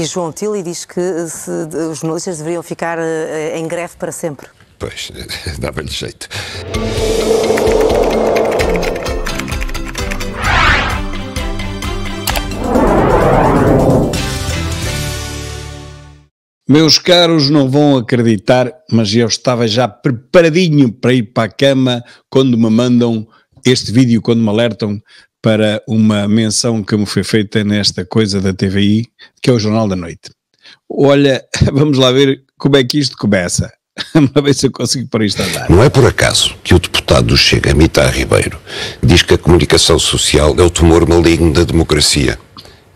E João Tilly diz que se, os jornalistas deveriam ficar eh, em greve para sempre. Pois, dava-lhe jeito. Meus caros, não vão acreditar, mas eu estava já preparadinho para ir para a cama quando me mandam este vídeo, quando me alertam para uma menção que me foi feita nesta coisa da TVI, que é o Jornal da Noite. Olha, vamos lá ver como é que isto começa. Vamos ver se eu consigo para isto andar. Não é por acaso que o deputado do Chega, Mita Ribeiro, diz que a comunicação social é o tumor maligno da democracia.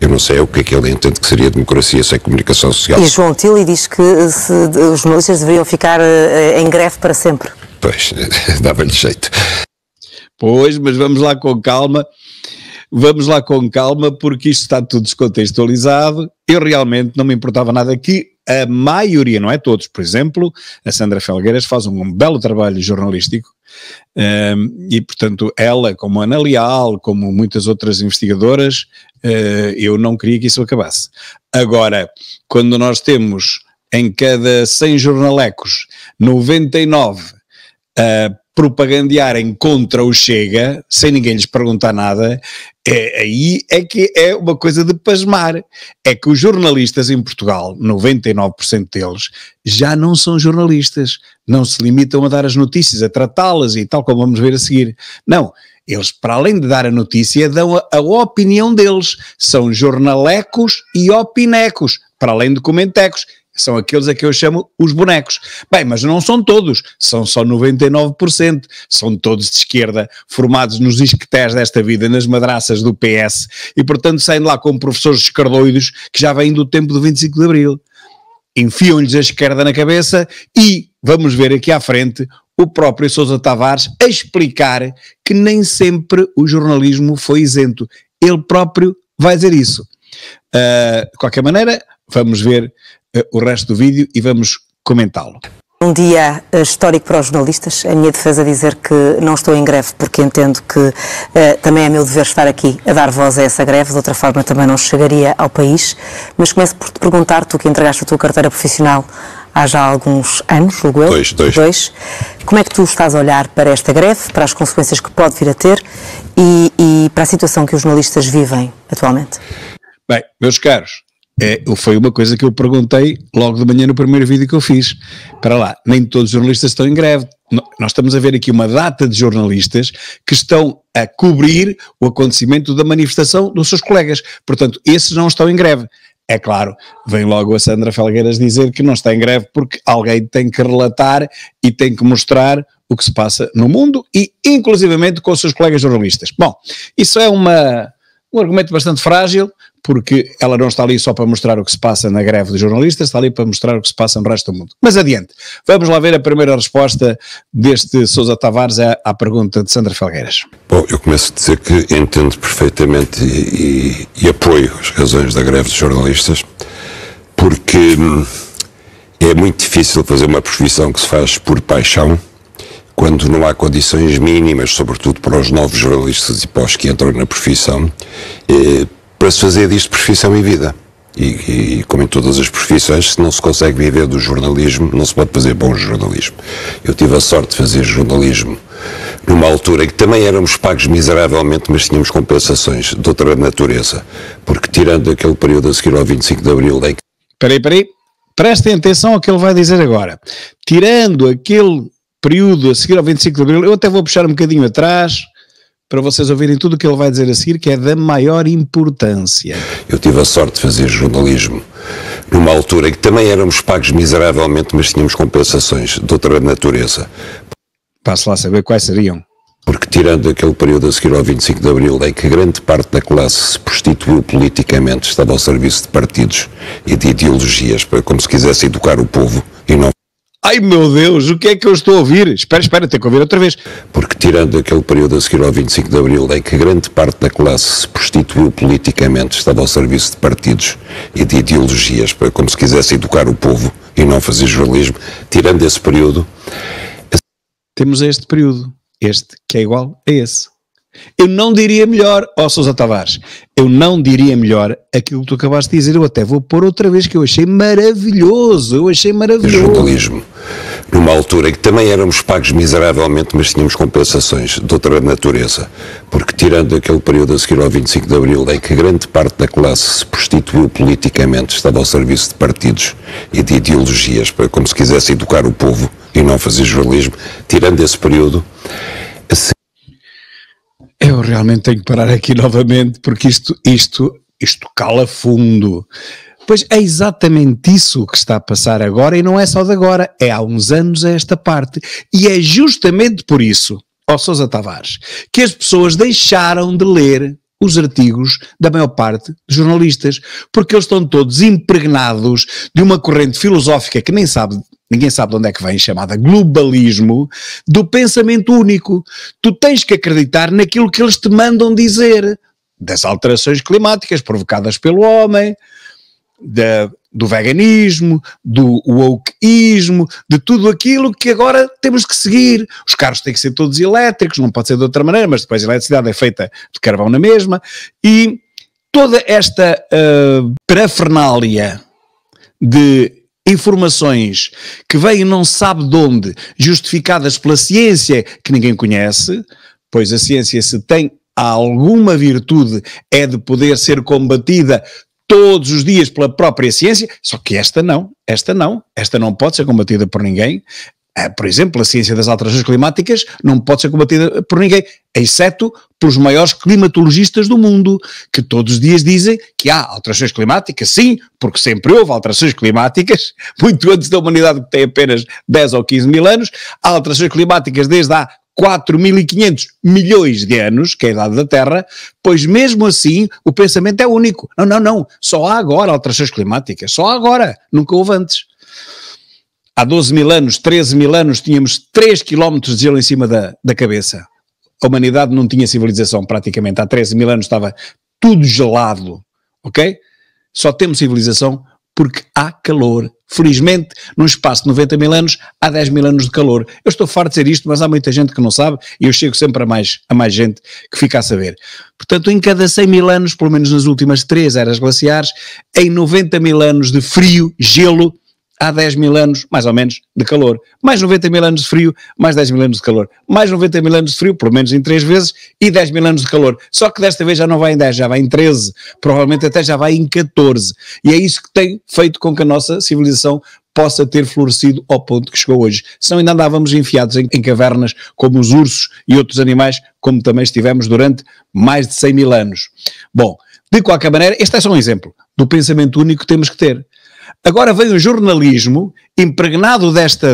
Eu não sei o que é que ele entende que seria democracia sem comunicação social. E João Tilly diz que se, os jornalistas deveriam ficar eh, em greve para sempre. Pois, dava-lhe jeito. Pois, mas vamos lá com calma. Vamos lá com calma, porque isto está tudo descontextualizado. Eu realmente não me importava nada que a maioria, não é todos, por exemplo, a Sandra Felgueiras faz um, um belo trabalho jornalístico um, eh, e, portanto, ela, como Ana Leal, como muitas outras investigadoras, uh, eu não queria que isso acabasse. Agora, quando nós temos em cada 100 jornalecos 99 a propagandearem contra o Chega, sem ninguém lhes perguntar nada, é, aí é que é uma coisa de pasmar. É que os jornalistas em Portugal, 99% deles, já não são jornalistas. Não se limitam a dar as notícias, a tratá-las e tal, como vamos ver a seguir. Não. Eles, para além de dar a notícia, dão a, a opinião deles. São jornalecos e opinecos, para além de comentecos são aqueles a que eu chamo os bonecos. Bem, mas não são todos, são só 99%. São todos de esquerda, formados nos isquetés desta vida, nas madraças do PS, e portanto saem lá como professores escardoidos que já vêm do tempo do 25 de Abril. Enfiam-lhes a esquerda na cabeça e vamos ver aqui à frente o próprio Sousa Tavares a explicar que nem sempre o jornalismo foi isento. Ele próprio vai dizer isso. Uh, de qualquer maneira, vamos ver eh, o resto do vídeo e vamos comentá-lo. Um dia eh, histórico para os jornalistas. A minha defesa dizer que não estou em greve porque entendo que eh, também é meu dever estar aqui a dar voz a essa greve, de outra forma também não chegaria ao país. Mas começo por te perguntar, tu que entregaste a tua carteira profissional há já alguns anos, julgo eu. Dois, dois. dois. Como é que tu estás a olhar para esta greve, para as consequências que pode vir a ter e, e para a situação que os jornalistas vivem atualmente? Bem, meus caros, é, foi uma coisa que eu perguntei logo de manhã no primeiro vídeo que eu fiz. Para lá, nem todos os jornalistas estão em greve. Nós estamos a ver aqui uma data de jornalistas que estão a cobrir o acontecimento da manifestação dos seus colegas. Portanto, esses não estão em greve. É claro, vem logo a Sandra Felgueiras dizer que não está em greve porque alguém tem que relatar e tem que mostrar o que se passa no mundo e, inclusivamente, com os seus colegas jornalistas. Bom, isso é uma, um argumento bastante frágil, porque ela não está ali só para mostrar o que se passa na greve dos jornalistas, está ali para mostrar o que se passa no resto do mundo. Mas adiante, vamos lá ver a primeira resposta deste Sousa Tavares à, à pergunta de Sandra Felgueiras. Bom, eu começo a dizer que entendo perfeitamente e, e, apoio as razões da greve dos jornalistas, porque hum, é muito difícil fazer uma profissão que se faz por paixão quando não há condições mínimas, sobretudo para os novos jornalistas e pós que entram na profissão, eh, para se fazer disto profissão e vida. E, e, como em todas as profissões, se não se consegue viver do jornalismo, não se pode fazer bom jornalismo. Eu tive a sorte de fazer jornalismo numa altura em que também éramos pagos miseravelmente, mas tínhamos compensações de outra natureza. Porque tirando aquele período a seguir ao 25 de Abril... Em... Peraí, peraí. Prestem atenção ao que ele vai dizer agora. Tirando aquele período a seguir ao 25 de Abril, eu até vou puxar um bocadinho atrás para vocês ouvirem tudo o que ele vai dizer a seguir, que é da maior importância. Eu tive a sorte de fazer jornalismo numa altura em que também éramos pagos miseravelmente, mas tínhamos compensações de outra natureza. Passo lá a saber quais seriam. Porque, tirando aquele período a seguir ao 25 de Abril, em que grande parte da classe se prostituiu politicamente, estava ao serviço de partidos e de ideologias, para como se quisesse educar o povo e não Ai meu Deus, o que é que eu estou a ouvir? Espera, espera, tenho que ouvir outra vez. Porque tirando aquele período a seguir ao 25 de Abril em que grande parte da classe se prostituiu politicamente, estava ao serviço de partidos e de ideologias, como se quisesse educar o povo e não fazer jornalismo, tirando esse período... Temos este período, este, que é igual a esse. Eu não diria melhor, ó Sousa Tavares, eu não diria melhor aquilo que tu acabaste de dizer, eu até vou pôr outra vez que eu achei maravilhoso, eu achei maravilhoso. O jornalismo, numa altura em que também éramos pagos miseravelmente, mas tínhamos compensações de outra natureza, porque tirando aquele período a seguir ao 25 de Abril, em que grande parte da classe se prostituiu politicamente, estava ao serviço de partidos e de ideologias, como se quisesse educar o povo e não fazer jornalismo, tirando esse período eu realmente tenho que parar aqui novamente porque isto, isto, isto cala fundo. Pois é exatamente isso que está a passar agora e não é só de agora, é há uns anos a esta parte. E é justamente por isso, ó Sousa Tavares, que as pessoas deixaram de ler os artigos da maior parte dos jornalistas, porque eles estão todos impregnados de uma corrente filosófica que nem sabe ninguém sabe de onde é que vem, chamada globalismo, do pensamento único. Tu tens que acreditar naquilo que eles te mandam dizer, das alterações climáticas provocadas pelo homem, da, do veganismo, do wokeismo, de tudo aquilo que agora temos que seguir. Os carros têm que ser todos elétricos, não pode ser de outra maneira, mas depois a eletricidade é feita de carvão na mesma. E toda esta uh, parafernália de informações que vêm não sabe de onde, justificadas pela ciência que ninguém conhece, pois a ciência se tem alguma virtude é de poder ser combatida todos os dias pela própria ciência, só que esta não, esta não, esta não pode ser combatida por ninguém, eh, por exemplo, a ciência das alterações climáticas não pode ser combatida por ninguém, exceto pelos maiores climatologistas do mundo, que todos os dias dizem que há alterações climáticas, sim, porque sempre houve alterações climáticas, muito antes da humanidade que tem apenas 10 ou 15 mil anos, há alterações climáticas desde há 4.500 milhões de anos, que é a idade da Terra, pois mesmo assim o pensamento é único. Não, não, não, só há agora alterações climáticas, só há agora, nunca houve antes há 12 mil anos, 13 mil anos, tínhamos 3 quilómetros de gelo em cima da, da cabeça. A humanidade não tinha civilização praticamente. Há 13 mil anos estava tudo gelado, ok? Só temos civilização porque há calor. Felizmente, num espaço de 90 mil anos, há 10 mil anos de calor. Eu estou farto de dizer isto, mas há muita gente que não sabe e eu chego sempre a mais, a mais gente que fica a saber. Portanto, em cada 100 mil anos, pelo menos nas últimas três eras glaciares, em 90 mil anos de frio, gelo, há 10 mil anos, mais ou menos, de calor. Mais 90 mil anos de frio, mais 10 mil anos de calor. Mais 90 mil anos de frio, pelo menos em 3 vezes, e 10 mil anos de calor. Só que desta vez já não vai em 10, já vai em 13. Provavelmente até já vai em 14. E é isso que tem feito com que a nossa civilização possa ter florescido ao ponto que chegou hoje. Senão ainda andávamos enfiados em, em cavernas como os ursos e outros animais, como também estivemos durante mais de 100 mil anos. Bom, de qualquer maneira, este é só um exemplo do pensamento único que temos que ter. Agora vem o jornalismo impregnado desta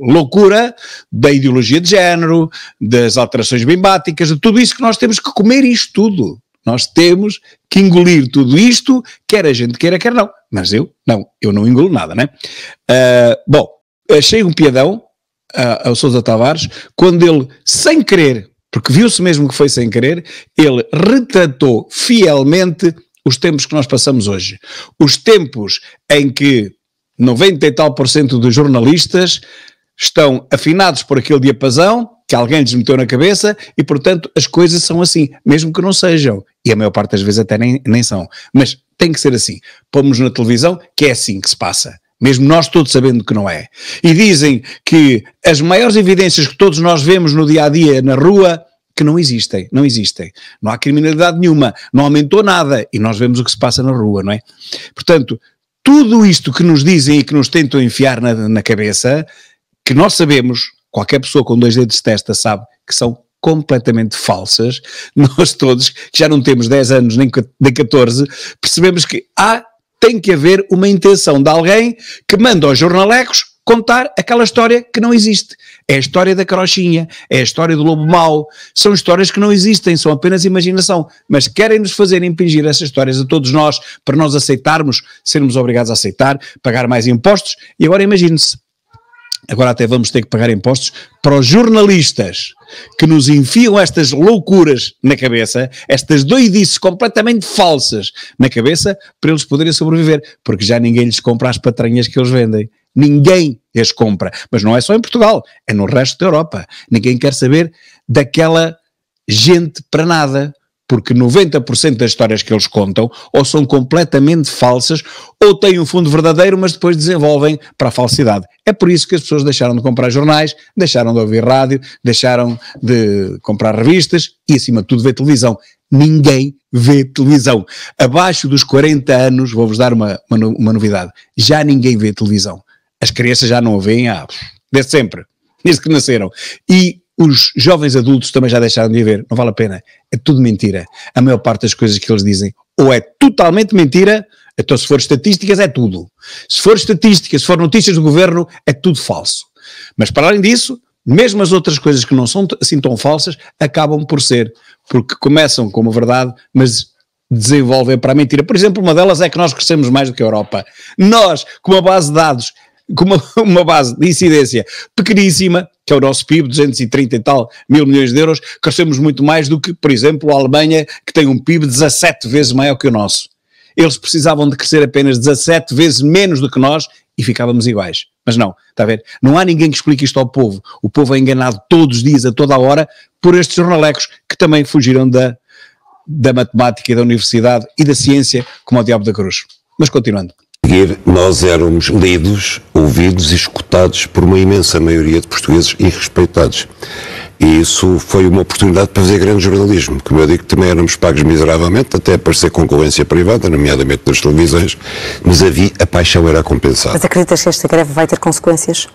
loucura da ideologia de género, das alterações bimbáticas, de tudo isso que nós temos que comer isto tudo. Nós temos que engolir tudo isto, quer a gente queira, quer não. Mas eu, não, eu não engulo nada, né? Uh, bom, achei um piadão uh, ao Sousa Tavares quando ele, sem querer, porque viu-se mesmo que foi sem querer, ele retratou fielmente os tempos que nós passamos hoje. Os tempos em que 90 e tal por cento dos jornalistas estão afinados por aquele diapasão que alguém lhes meteu na cabeça e, portanto, as coisas são assim, mesmo que não sejam. E a maior parte das vezes até nem, nem são. Mas tem que ser assim. Pomos na televisão que é assim que se passa. Mesmo nós todos sabendo que não é. E dizem que as maiores evidências que todos nós vemos no dia a dia na rua que não existem, não existem. Não há criminalidade nenhuma, não aumentou nada e nós vemos o que se passa na rua, não é? Portanto, tudo isto que nos dizem e que nos tentam enfiar na, na cabeça, que nós sabemos, qualquer pessoa com dois dedos de testa sabe que são completamente falsas, nós todos, que já não temos 10 anos nem, 14, percebemos que há, tem que haver uma intenção de alguém que manda aos jornalecos contar aquela história que não existe. É a história da carochinha, é a história do lobo mau, são histórias que não existem, são apenas imaginação, mas querem-nos fazer impingir essas histórias a todos nós, para nós aceitarmos, sermos obrigados a aceitar, pagar mais impostos, e agora imagine-se, agora até vamos ter que pagar impostos para os jornalistas que nos enfiam estas loucuras na cabeça, estas doidices completamente falsas na cabeça, para eles poderem sobreviver, porque já ninguém lhes compra as patranhas que eles vendem. Ninguém as compra. Mas não é só em Portugal, é no resto da Europa. Ninguém quer saber daquela gente para nada. Porque 90% das histórias que eles contam ou são completamente falsas ou têm um fundo verdadeiro, mas depois desenvolvem para a falsidade. É por isso que as pessoas deixaram de comprar jornais, deixaram de ouvir rádio, deixaram de comprar revistas e, acima de tudo, ver televisão ninguém vê televisão. Abaixo dos 40 anos, vou-vos dar uma, uma, uma, novidade, já ninguém vê televisão. As crianças já não a veem há, desde sempre, desde que nasceram. E os jovens adultos também já deixaram de ver, não vale a pena. É tudo mentira. A maior parte das coisas que eles dizem ou é totalmente mentira, então se for estatísticas é tudo. Se for estatísticas, se for notícias do governo, é tudo falso. Mas para além disso, mesmo as outras coisas que não são assim tão falsas, acabam por ser, porque começam como verdade, mas desenvolvem para a mentira. Por exemplo, uma delas é que nós crescemos mais do que a Europa. Nós, com a base de dados com uma, uma base de incidência pequeníssima, que é o nosso PIB, 230 e tal mil milhões de euros, crescemos muito mais do que, por exemplo, a Alemanha, que tem um PIB 17 vezes maior que o nosso. Eles precisavam de crescer apenas 17 vezes menos do que nós e ficávamos iguais. Mas não, está a ver? Não há ninguém que explique isto ao povo. O povo é enganado todos os dias, a toda a hora, por estes jornalecos que também fugiram da, da matemática e da universidade e da ciência, como o diabo da cruz. Mas continuando seguir, nós éramos lidos, ouvidos e escutados por uma imensa maioria de portugueses e respeitados. E isso foi uma oportunidade para fazer grande jornalismo. Como eu digo, também éramos pagos miseravelmente, até para ser concorrência privada, nomeadamente nas televisões, mas havia, a paixão era compensada. Mas acreditas que esta greve vai ter consequências?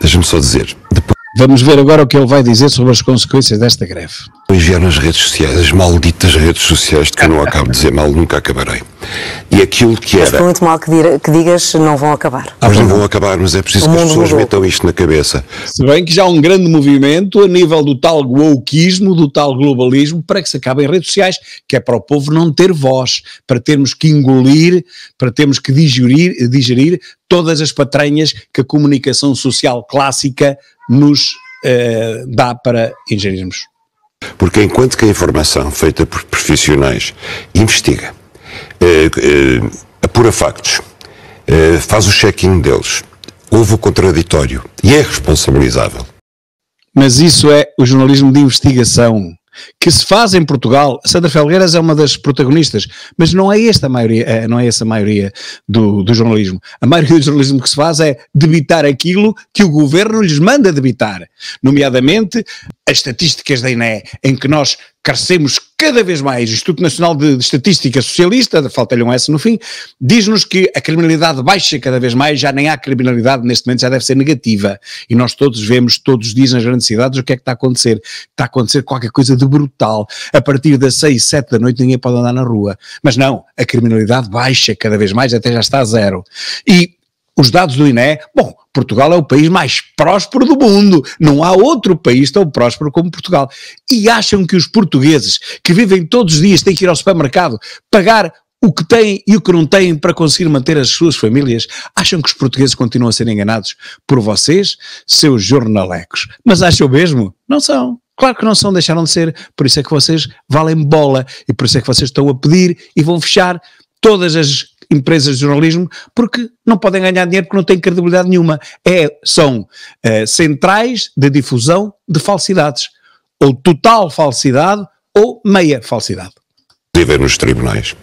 Deixa-me só dizer, depois... Vamos ver agora o que ele vai dizer sobre as consequências desta greve. Enviar nas redes sociais, as malditas redes sociais, de que eu não acabo de dizer mal, nunca acabarei. E aquilo que era. Mas muito mal que, dir, que digas, não vão acabar. Ah, mas não vão acabar, mas é preciso o que as pessoas mudou. metam isto na cabeça. Se bem que já há um grande movimento a nível do tal wokeismo, do tal globalismo, para que se acabem redes sociais, que é para o povo não ter voz, para termos que engolir, para termos que digerir, digerir todas as patranhas que a comunicação social clássica nos eh, dá para ingerirmos. Porque enquanto que a informação feita por profissionais investiga, eh, eh, apura factos, faz o check-in deles, houve o contraditório e é responsabilizável. Mas isso é o jornalismo de investigação que se faz em Portugal, Sandra Felgueiras é uma das protagonistas, mas não é esta a maioria, eh, não é essa a maioria do, do, jornalismo. A maioria do jornalismo que se faz é debitar aquilo que o governo lhes manda debitar, nomeadamente as estatísticas da INE, em que nós crescemos cada vez mais, o Instituto Nacional de, de Estatística Socialista, falta-lhe um S no fim, diz-nos que a criminalidade baixa cada vez mais, já nem há criminalidade neste momento, já deve ser negativa. E nós todos vemos todos os dias nas grandes cidades o que é que está a acontecer. Está a acontecer qualquer coisa de brutal. A partir das 6, 7 da noite ninguém pode andar na rua. Mas não, a criminalidade baixa cada vez mais, até já está a zero. E os dados do INE, bom, Portugal é o país mais próspero do mundo, não há outro país tão próspero como Portugal. E acham que os portugueses que vivem todos os dias têm que ir ao supermercado pagar o que têm e o que não têm para conseguir manter as suas famílias, acham que os portugueses continuam a ser enganados por vocês, seus jornalecos. Mas acham mesmo? Não são. Claro que não são, deixaram de ser. Por isso é que vocês valem bola e por isso é que vocês estão a pedir e vão fechar todas as empresas de jornalismo, porque não podem ganhar dinheiro porque não têm credibilidade nenhuma. É, são uh, centrais de difusão de falsidades, ou total falsidade ou meia falsidade executiva nos tribunais.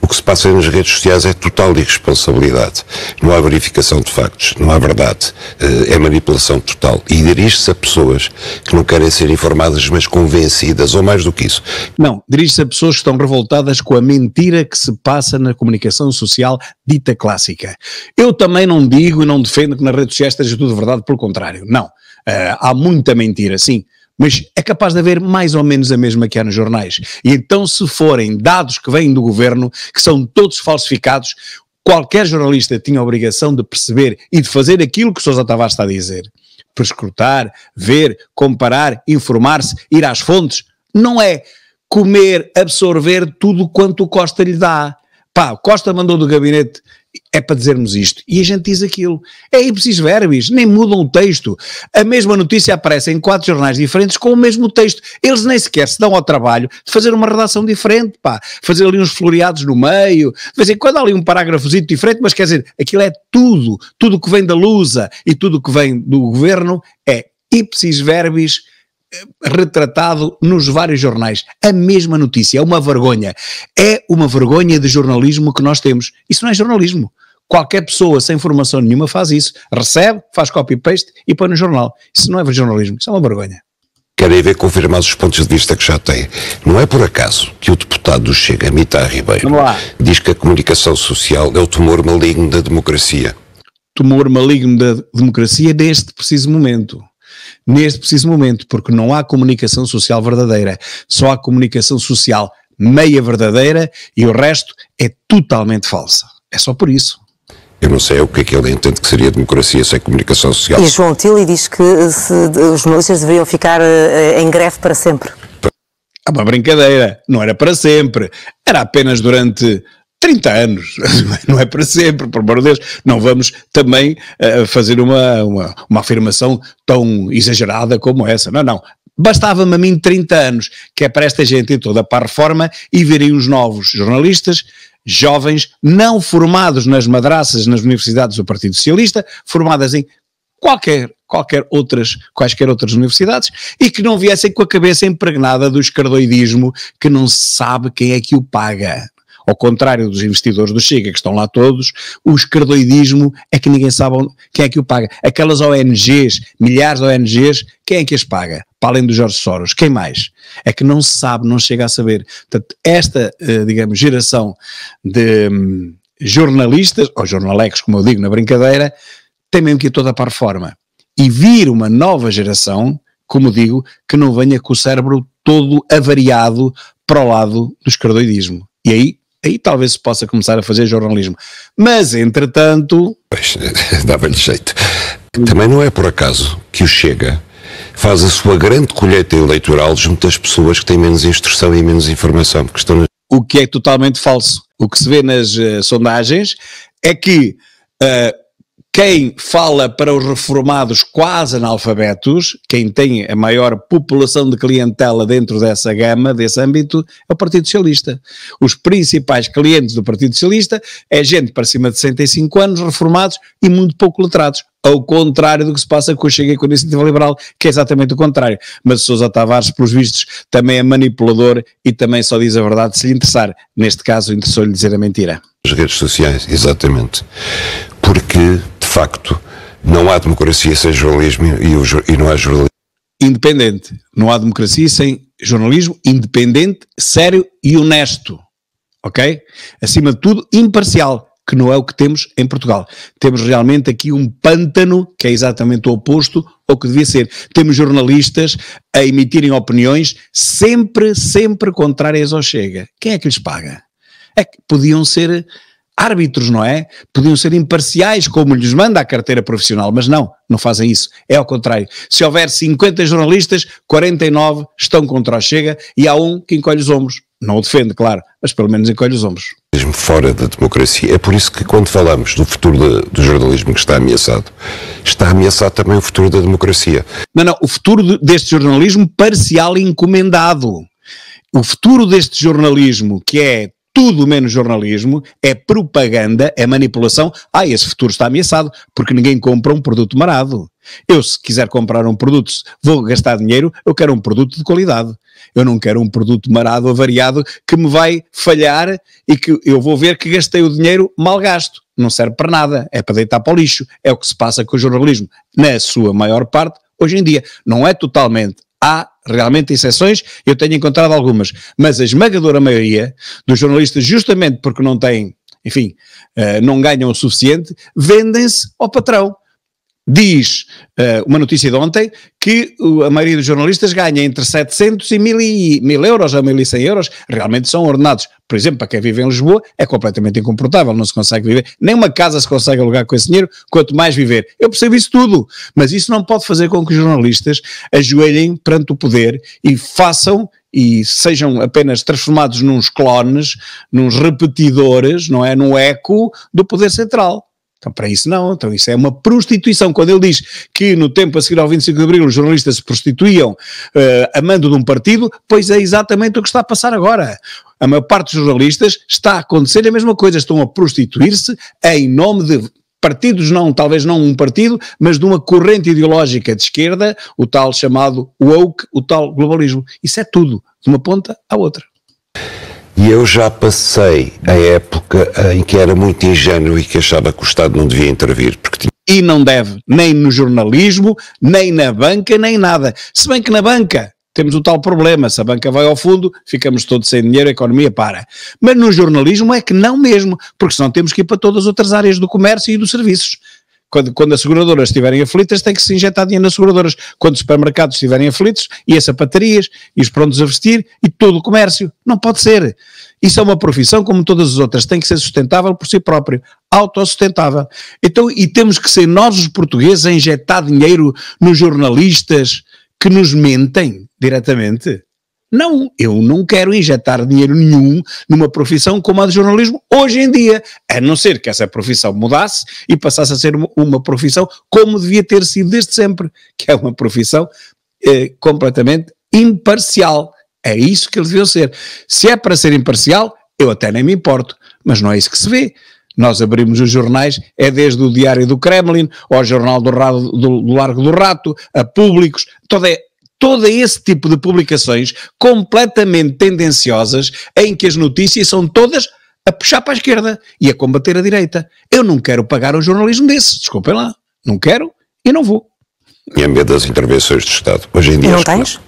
O que se passa nas redes sociais é total irresponsabilidade. Não há verificação de factos, não há verdade. Eh, é manipulação total. E dirige-se a pessoas que não querem ser informadas, mas convencidas, ou mais do que isso. Não, dirige-se a pessoas que estão revoltadas com a mentira que se passa na comunicação social dita clássica. Eu também não digo e não defendo que nas redes sociais esteja tudo verdade, pelo contrário. Não. Uh, há muita mentira, sim mas é capaz de haver mais ou menos a mesma que há nos jornais. E então, se forem dados que vêm do governo, que são todos falsificados, qualquer jornalista tinha a obrigação de perceber e de fazer aquilo que Sousa Tavares está a dizer. Prescrutar, ver, comparar, informar-se, ir às fontes. Não é comer, absorver tudo quanto o Costa lhe dá. Pá, Costa mandou do gabinete é para dizermos isto. E a gente diz aquilo. É ipsis verbis, nem mudam o texto. A mesma notícia aparece em quatro jornais diferentes com o mesmo texto. Eles nem sequer se dão ao trabalho de fazer uma redação diferente, pá. Fazer ali uns floreados no meio, de vez em quando há ali um parágrafozinho diferente, mas quer dizer, aquilo é tudo. Tudo que vem da Lusa e tudo que vem do governo é ipsis verbis retratado nos vários jornais. A mesma notícia. É uma vergonha. É uma vergonha de jornalismo que nós temos. Isso não é jornalismo. Qualquer pessoa sem formação nenhuma faz isso. Recebe, faz copy-paste e põe no jornal. Isso não é jornalismo. Isso é uma vergonha querem ver confirmados os pontos de vista que já têm. Não é por acaso que o deputado do Chega, Mita Ribeiro, diz que a comunicação social é o tumor maligno da democracia. Tumor maligno da democracia deste preciso momento neste preciso momento, porque não há comunicação social verdadeira, só há comunicação social meia verdadeira e o resto é totalmente falsa. É só por isso. Eu não sei o que é que ele entende que seria democracia sem comunicação social. E João Tilly diz que se, os jornalistas deveriam ficar eh, em greve para sempre. É uma brincadeira, não era para sempre, era apenas durante 30 anos, não é para sempre, por amor de Deus. Não vamos também uh, fazer uma, uma, uma afirmação tão exagerada como essa. Não, não. Bastava-me a mim 30 anos, que é para esta gente toda para a reforma e virem os novos jornalistas, jovens, não formados nas madraças, nas universidades do Partido Socialista, formadas em qualquer, qualquer outras, quaisquer outras universidades, e que não viessem com a cabeça impregnada do escardoidismo que não se sabe quem é que o paga, ao contrário dos investidores do Chega, que estão lá todos, o esquerdoidismo é que ninguém sabe quem é que o paga. Aquelas ONGs, milhares de ONGs, quem é que as paga? Para além do Jorge Soros, quem mais? É que não se sabe, não chega a saber. Portanto, esta, eh, digamos, geração de hum, jornalistas, ou jornalecos, como eu digo na brincadeira, tem mesmo que ir toda para a forma. E vir uma nova geração, como digo, que não venha com o cérebro todo avariado para o lado do esquerdoidismo. E aí aí talvez se possa começar a fazer jornalismo. Mas, entretanto. Pois, dava-lhe jeito. Também não é por acaso que o Chega faz a sua grande colheita eleitoral junto às pessoas que têm menos instrução e menos informação, porque estão O que é totalmente falso. O que se vê nas uh, sondagens é que uh, quem fala para os reformados quase analfabetos, quem tem a maior população de clientela dentro dessa gama, desse âmbito, é o Partido Socialista. Os principais clientes do Partido Socialista é gente para cima de 65 anos, reformados e muito pouco letrados. Ao contrário do que se passa com o Chega com a Iniciativa Liberal, que é exatamente o contrário. Mas Sousa Tavares, pelos vistos, também é manipulador e também só diz a verdade se lhe interessar. Neste caso, interessou-lhe dizer a mentira. As redes sociais, exatamente. Porque facto, não há democracia sem jornalismo e, o, e não há jornalismo. Independente. Não há democracia sem jornalismo independente, sério e honesto. Ok? Acima de tudo, imparcial, que não é o que temos em Portugal. Temos realmente aqui um pântano que é exatamente o oposto ao que devia ser. Temos jornalistas a emitirem opiniões sempre, sempre contrárias ao Chega. Quem é que lhes paga? É que podiam ser árbitros, não é? Podiam ser imparciais, como lhes manda a carteira profissional, mas não, não fazem isso. É ao contrário. Se houver 50 jornalistas, 49 estão contra o Chega e há um que encolhe os ombros. Não o defende, claro, mas pelo menos encolhe os ombros. Fora da democracia. É por isso que, quando falamos do futuro de, do jornalismo que está ameaçado, está ameaçado também o futuro da democracia. Não, não, o futuro de, deste jornalismo parcial e encomendado. O futuro deste jornalismo, que é tudo menos jornalismo, é propaganda, é manipulação. Ah, esse futuro está ameaçado, porque ninguém compra um produto marado. Eu, se quiser comprar um produto, vou gastar dinheiro, eu quero um produto de qualidade. Eu não quero um produto marado, avariado, que me vai falhar e que eu vou ver que gastei o dinheiro mal gasto. Não serve para nada, é para deitar para o lixo. É o que se passa com o jornalismo, na sua maior parte, hoje em dia. Não é totalmente Há realmente exceções, eu tenho encontrado algumas, mas a esmagadora maioria dos jornalistas, justamente porque não têm, enfim, eh, não ganham o suficiente, vendem-se ao patrão diz uh, uma notícia de ontem que a maioria dos jornalistas ganha entre 700 e 1000, 1000 euros ou 1100 euros, realmente são ordenados. Por exemplo, para quem vive em Lisboa é completamente incomportável, não se consegue viver, nem uma casa se consegue alugar com esse dinheiro, quanto mais viver. Eu percebo isso tudo, mas isso não pode fazer com que os jornalistas ajoelhem perante o poder e façam e sejam apenas transformados nos clones, nos repetidores, não é? No eco do poder central. Então, para isso não, então isso é uma prostituição. Quando ele diz que no tempo a seguir ao 25 de Abril os jornalistas se prostituíam uh, eh, a mando de um partido, pois é exatamente o que está a passar agora. A maior parte dos jornalistas está a acontecer a mesma coisa, estão a prostituir-se em nome de partidos não, talvez não um partido, mas de uma corrente ideológica de esquerda, o tal chamado woke, o tal globalismo. Isso é tudo, de uma ponta à outra. E eu já passei a época em que era muito ingênuo e que achava que o Estado não devia intervir, porque tinha e não deve, nem no jornalismo, nem na banca, nem nada. Se bem que na banca temos o tal problema, se a banca vai ao fundo, ficamos todos sem dinheiro, a economia para. Mas no jornalismo é que não mesmo, porque senão temos que ir para todas as outras áreas do comércio e dos serviços. Quando, quando as seguradoras estiverem aflitas, tem que se injetar dinheiro nas seguradoras. Quando os supermercados estiverem aflitos, e as sapatarias, e os prontos a vestir, e todo o comércio. Não pode ser. Isso é uma profissão como todas as outras, tem que ser sustentável por si próprio, autossustentável. Então, e temos que ser nós os portugueses a injetar dinheiro nos jornalistas que nos mentem diretamente? Não, eu não quero injetar dinheiro nenhum numa profissão como a de jornalismo hoje em dia, a não ser que essa profissão mudasse e passasse a ser uma, profissão como devia ter sido desde sempre, que é uma profissão eh, completamente imparcial. É isso que ele deviam ser. Se é para ser imparcial, eu até nem me importo, mas não é isso que se vê. Nós abrimos os jornais, é desde o Diário do Kremlin, ao Jornal do, Rado, do Largo do Rato, a Públicos, toda é todo esse tipo de publicações completamente tendenciosas em que as notícias são todas a puxar para a esquerda e a combater a direita. Eu não quero pagar um jornalismo desse, desculpem lá. Não quero e não vou. e a medo das intervenções do Estado. Hoje em dia. E não tens?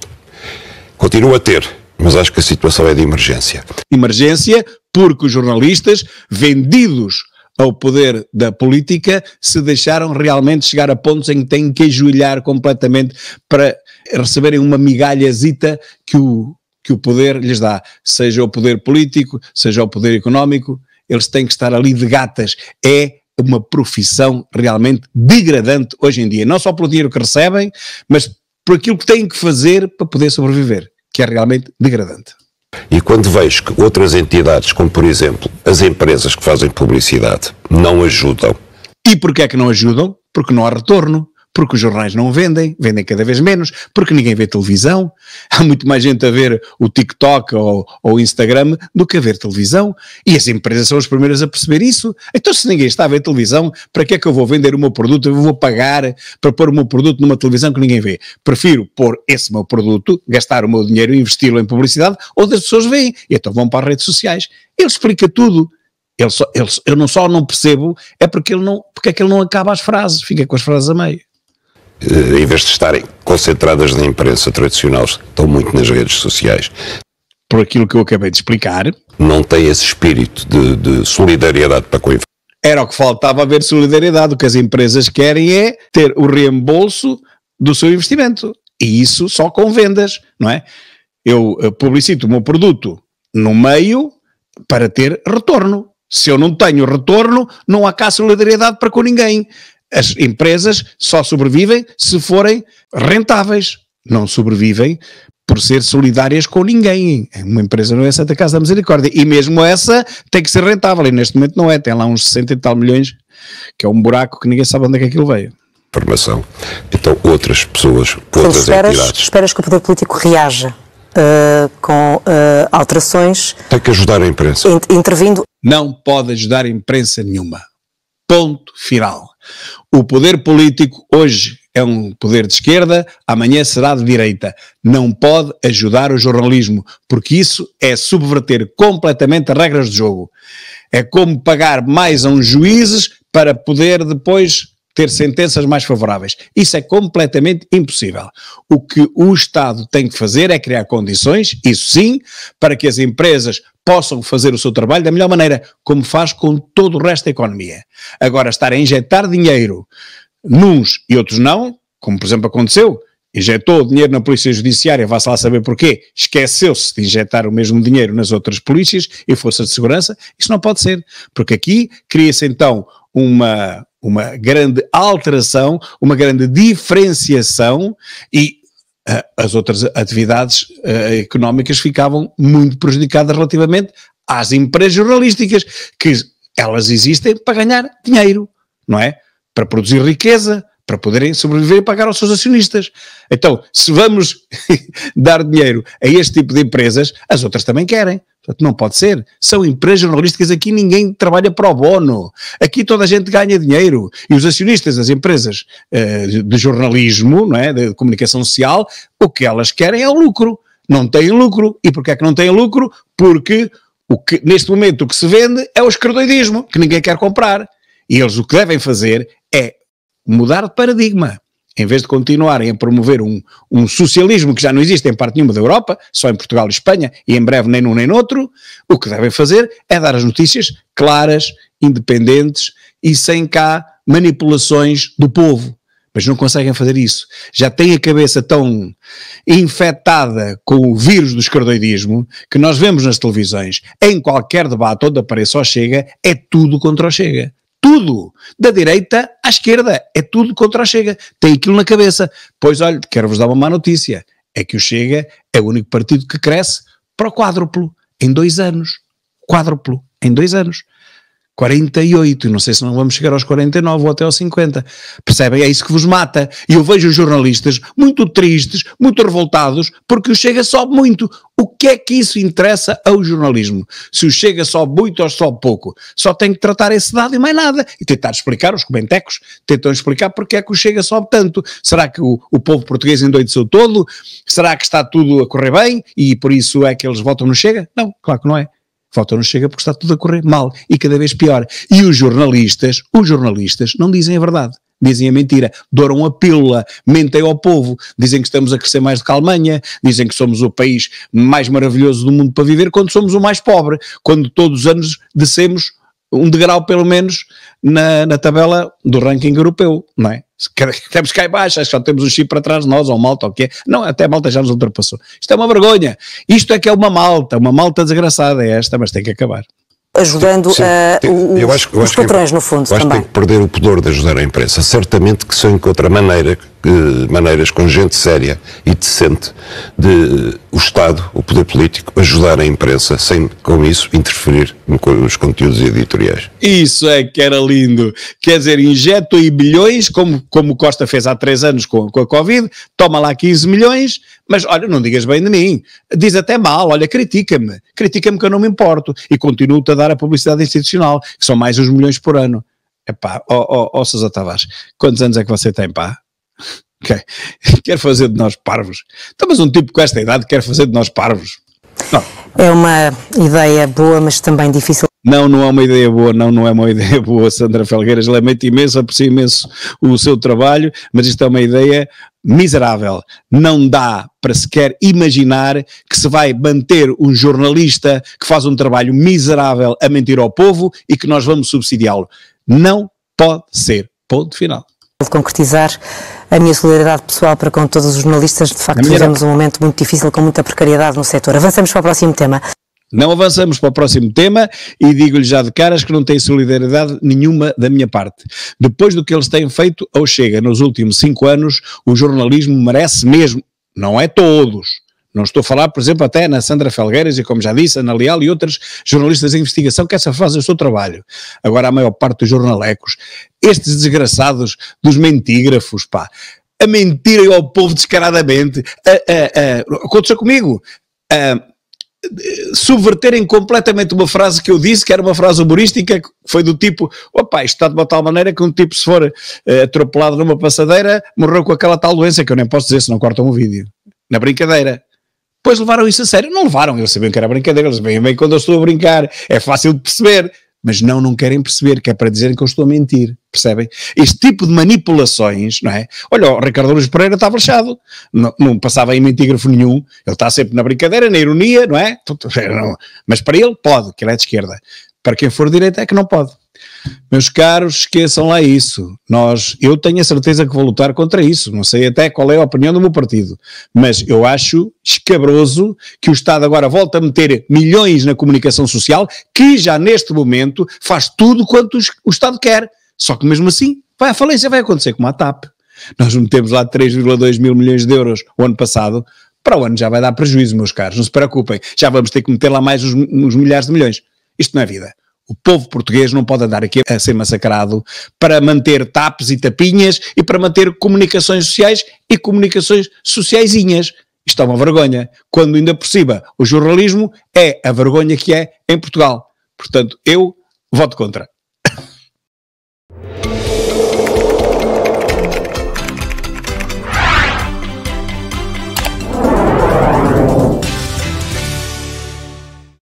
Continuo a ter, mas acho que a situação é de emergência. Emergência porque os jornalistas vendidos ao poder da política se deixaram realmente chegar a pontos em que têm que ajoelhar completamente para receberem uma migalhazita que o, que o poder lhes dá, seja o poder político, seja o poder económico, eles têm que estar ali de gatas. É uma profissão realmente degradante hoje em dia, não só pelo dinheiro que recebem, mas por aquilo que têm que fazer para poder sobreviver, que é realmente degradante. E quando vejo que outras entidades, como por exemplo as empresas que fazem publicidade, não ajudam. E porquê é que não ajudam? Porque não há retorno porque os jornais não vendem, vendem cada vez menos, porque ninguém vê televisão, há muito mais gente a ver o TikTok ou o Instagram do que a ver televisão, e as empresas são as primeiras a perceber isso. Então, se ninguém está a ver televisão, para que é que eu vou vender o meu produto? Eu vou pagar para pôr o meu produto numa televisão que ninguém vê. Prefiro pôr esse meu produto, gastar o meu dinheiro e investi-lo em publicidade, onde as pessoas veem, e então vão para as redes sociais. Ele explica tudo. Ele só, ele, eu não só não percebo, é porque ele não, porque é que ele não acaba as frases, fica com as frases a meio. Eh, em vez de estarem concentradas na imprensa tradicional, estão muito nas redes sociais. Por aquilo que eu acabei de explicar. Não tem esse espírito de, de solidariedade para com a Era o que faltava haver solidariedade. O que as empresas querem é ter o reembolso do seu investimento. E isso só com vendas, não é? Eu eh, publicito o meu produto no meio para ter retorno. Se eu não tenho retorno, não há cá solidariedade para com ninguém. As empresas só sobrevivem se forem rentáveis. Não sobrevivem por ser solidárias com ninguém. Uma empresa não é Santa Casa da Misericórdia. E mesmo essa tem que ser rentável. E neste momento não é. Tem lá uns 60 e tal milhões, que é um buraco que ninguém sabe onde é que aquilo veio. Informação. Então outras pessoas, outras esperas, entidades. Esperas que o poder político reaja uh, com uh, alterações. Tem que ajudar a imprensa. intervindo. Não pode ajudar a imprensa nenhuma. Ponto final. O poder político hoje é um poder de esquerda, amanhã será de direita. Não pode ajudar o jornalismo, porque isso é subverter completamente as regras do jogo. É como pagar mais a uns juízes para poder depois ter sentenças mais favoráveis. Isso é completamente impossível. O que o Estado tem que fazer é criar condições, isso sim, para que as empresas possam fazer o seu trabalho da melhor maneira, como faz com todo o resto da economia. Agora, estar a injetar dinheiro nos e outros não, como por exemplo aconteceu, injetou dinheiro na Polícia Judiciária, vá-se lá saber porquê, esqueceu-se de injetar o mesmo dinheiro nas outras polícias e forças de segurança, isso não pode ser, porque aqui cria-se então uma, uma grande alteração, uma grande diferenciação e eh, as outras atividades uh, económicas ficavam muito prejudicadas relativamente às empresas jornalísticas, que elas existem para ganhar dinheiro, não é? Para produzir riqueza, para poderem sobreviver e pagar aos seus acionistas. Então, se vamos dar dinheiro a este tipo de empresas, as outras também querem. Portanto, não pode ser. São empresas jornalísticas, aqui ninguém trabalha pro bono. Aqui toda a gente ganha dinheiro. E os acionistas das empresas uh, de jornalismo, não é, de comunicação social, o que elas querem é o lucro. Não têm lucro. E porquê é que não têm lucro? Porque o que, neste momento o que se vende é o escradoidismo, que ninguém quer comprar. E eles o que devem fazer é mudar de paradigma em vez de continuarem a promover um, um, socialismo que já não existe em parte nenhuma da Europa, só em Portugal e Espanha, e em breve nem num nem noutro, o que devem fazer é dar as notícias claras, independentes e sem cá manipulações do povo. Mas não conseguem fazer isso. Já têm a cabeça tão infectada com o vírus do escardoidismo que nós vemos nas televisões, em qualquer debate onde apareça o chega, é tudo contra o chega tudo, da direita à esquerda, é tudo contra a Chega, tem aquilo na cabeça. Pois olha, quero-vos dar uma má notícia, é que o Chega é o único partido que cresce para o quádruplo em dois anos, quádruplo em dois anos. 48, e não sei se não vamos chegar aos 49 ou até aos 50. Percebem? É isso que vos mata. E eu vejo os jornalistas muito tristes, muito revoltados, porque o Chega sobe muito. O que é que isso interessa ao jornalismo? Se o Chega sobe muito ou sobe pouco? Só tem que tratar esse dado e mais nada. E tentar explicar, os comentecos tentam explicar porque é que o Chega sobe tanto. Será que o, o povo português endoideceu todo? Será que está tudo a correr bem e por isso é que eles votam no Chega? Não, claro que não é falta não Chega porque está tudo a correr mal e cada vez pior. E os jornalistas, os jornalistas não dizem a verdade. Dizem a mentira, douram a pílula, mentem ao povo, dizem que estamos a crescer mais do que a Alemanha, dizem que somos o país mais maravilhoso do mundo para viver, quando somos o mais pobre, quando todos os anos descemos um degrau pelo menos na, na tabela do ranking europeu, não é? Temos cá em baixo, acho que só temos o chip para de nós, ou Malta, ou o quê? Não, até a Malta já nos ultrapassou. Isto é uma vergonha. Isto é que é uma Malta, uma Malta desgraçada é esta, mas tem que acabar ajudando Sim, uh, eu acho, eu os acho patrões, que, no fundo, eu acho também. que tem que perder o poder de ajudar a imprensa. Certamente que se encontra maneira eh, maneiras com gente séria e decente de eh, o Estado, o poder político, ajudar a imprensa sem, com isso, interferir nos conteúdos editoriais. Isso é que era lindo. Quer dizer, injeto aí bilhões, como, como Costa fez há três anos com, com a Covid, toma lá 15 milhões, mas olha, não digas bem de mim, diz até mal, olha, critica-me, critica-me que eu não me importo e continuo-te a dar a publicidade institucional, que são mais uns milhões por ano. Epá, ó oh, oh, oh, Sousa Tavares, quantos anos é que você tem, pá? Quer fazer de nós parvos. Então, mas um tipo com esta idade quer fazer de nós parvos. Não. É uma ideia boa, mas também difícil. Não, não é uma ideia boa, não, não é uma ideia boa, Sandra Felgueiras. Lamento é imenso, aprecio imenso o seu trabalho, mas isto é uma ideia miserável. Não dá para sequer imaginar que se vai manter um jornalista que faz um trabalho miserável a mentir ao povo e que nós vamos subsidiá-lo. Não pode ser. Ponto final. Concretizar a minha solidariedade pessoal para com todos os jornalistas. De facto, vivemos um momento muito difícil, com muita precariedade no setor. Avançamos para o próximo tema. Não avançamos para o próximo tema e digo-lhe já de caras que não tem solidariedade nenhuma da minha parte. Depois do que eles têm feito ao Chega nos últimos cinco anos, o jornalismo merece mesmo, não é todos, não estou a falar, por exemplo, até na Sandra Felgueiras e, como já disse, na Leal e outras jornalistas de investigação que essa fazem o seu trabalho. Agora, a maior parte dos jornalecos, estes desgraçados dos mentígrafos, pá, a mentirem ao povo descaradamente, a, a, a, aconteceu comigo, subverterem completamente uma frase que eu disse, que era uma frase humorística, que foi do tipo, opá, isto está de uma tal maneira que um tipo se for uh, atropelado numa passadeira, morreu com aquela tal doença, que eu nem posso dizer se não cortam o vídeo. Na brincadeira. Depois levaram isso a sério. Não levaram, eles sabiam que era brincadeira, eles bem, bem quando eu estou a brincar, é fácil de perceber. Mas não, não querem perceber, que é para dizerem que eu estou a mentir, percebem? Este tipo de manipulações, não é? Olha, o Ricardo Luís Pereira estava fechado, não, não, passava em mentígrafo nenhum, ele está sempre na brincadeira, na ironia, não é? Mas para ele pode, que ele é de esquerda. Para quem for de direita é que não pode. Meus caros, esqueçam lá isso. Nós, eu tenho a certeza que vou lutar contra isso. Não sei até qual é a opinião do meu partido, mas eu acho escabroso que o Estado agora volta a meter milhões na comunicação social, que já neste momento faz tudo quanto o Estado quer. Só que mesmo assim, vai à falência, vai acontecer como a TAP. Nós metemos lá 3,2 mil milhões de euros o ano passado, para o ano já vai dar prejuízo, meus caros, não se preocupem, já vamos ter que meter lá mais uns, uns milhares de milhões. Isto não é vida. O povo português não pode andar aqui a ser massacrado para manter tapes e tapinhas e para manter comunicações sociais e comunicações sociaisinhas. Isto é uma vergonha, quando ainda por cima o jornalismo é a vergonha que é em Portugal. Portanto, eu voto contra.